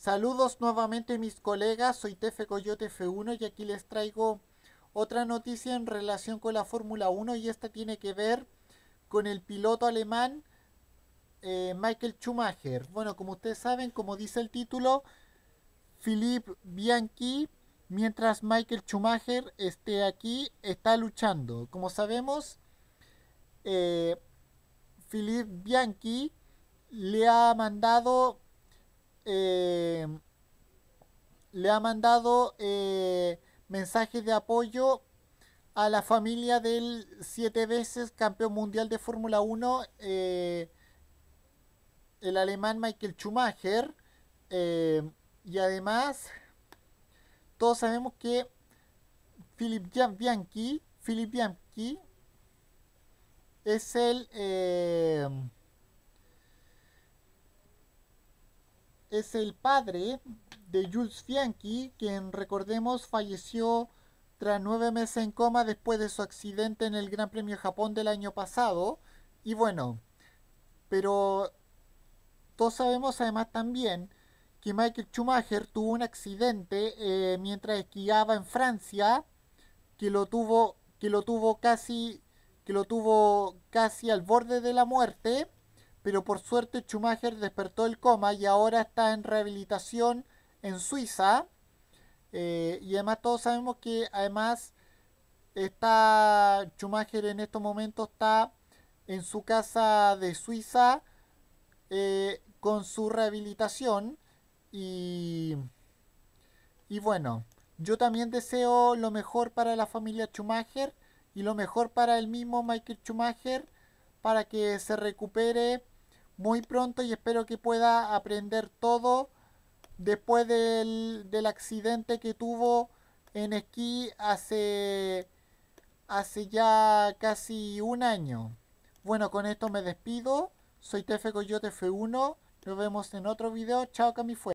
Saludos nuevamente mis colegas, soy Tefe Coyote F1 y aquí les traigo otra noticia en relación con la Fórmula 1 y esta tiene que ver con el piloto alemán eh, Michael Schumacher. Bueno, como ustedes saben, como dice el título, Philippe Bianchi, mientras Michael Schumacher esté aquí, está luchando. Como sabemos, eh, Philippe Bianchi le ha mandado le ha mandado eh, mensajes de apoyo a la familia del siete veces campeón mundial de Fórmula 1, eh, el alemán Michael Schumacher. Eh, y además, todos sabemos que Bianchi, Philip Bianchi es el... es el padre de Jules Fianchi, quien recordemos falleció tras nueve meses en coma después de su accidente en el Gran Premio Japón del año pasado. Y bueno, pero todos sabemos además también que Michael Schumacher tuvo un accidente eh, mientras esquiaba en Francia, que lo tuvo, que lo tuvo casi, que lo tuvo casi al borde de la muerte pero por suerte Schumacher despertó el coma y ahora está en rehabilitación en Suiza. Eh, y además todos sabemos que además está Schumacher en estos momentos está en su casa de Suiza eh, con su rehabilitación y, y bueno, yo también deseo lo mejor para la familia Schumacher y lo mejor para el mismo Michael Schumacher para que se recupere muy pronto y espero que pueda aprender todo después del, accidente que tuvo en esquí hace, hace ya casi un año. Bueno, con esto me despido. Soy Tefe Coyote F1. Nos vemos en otro video. Chao, Cami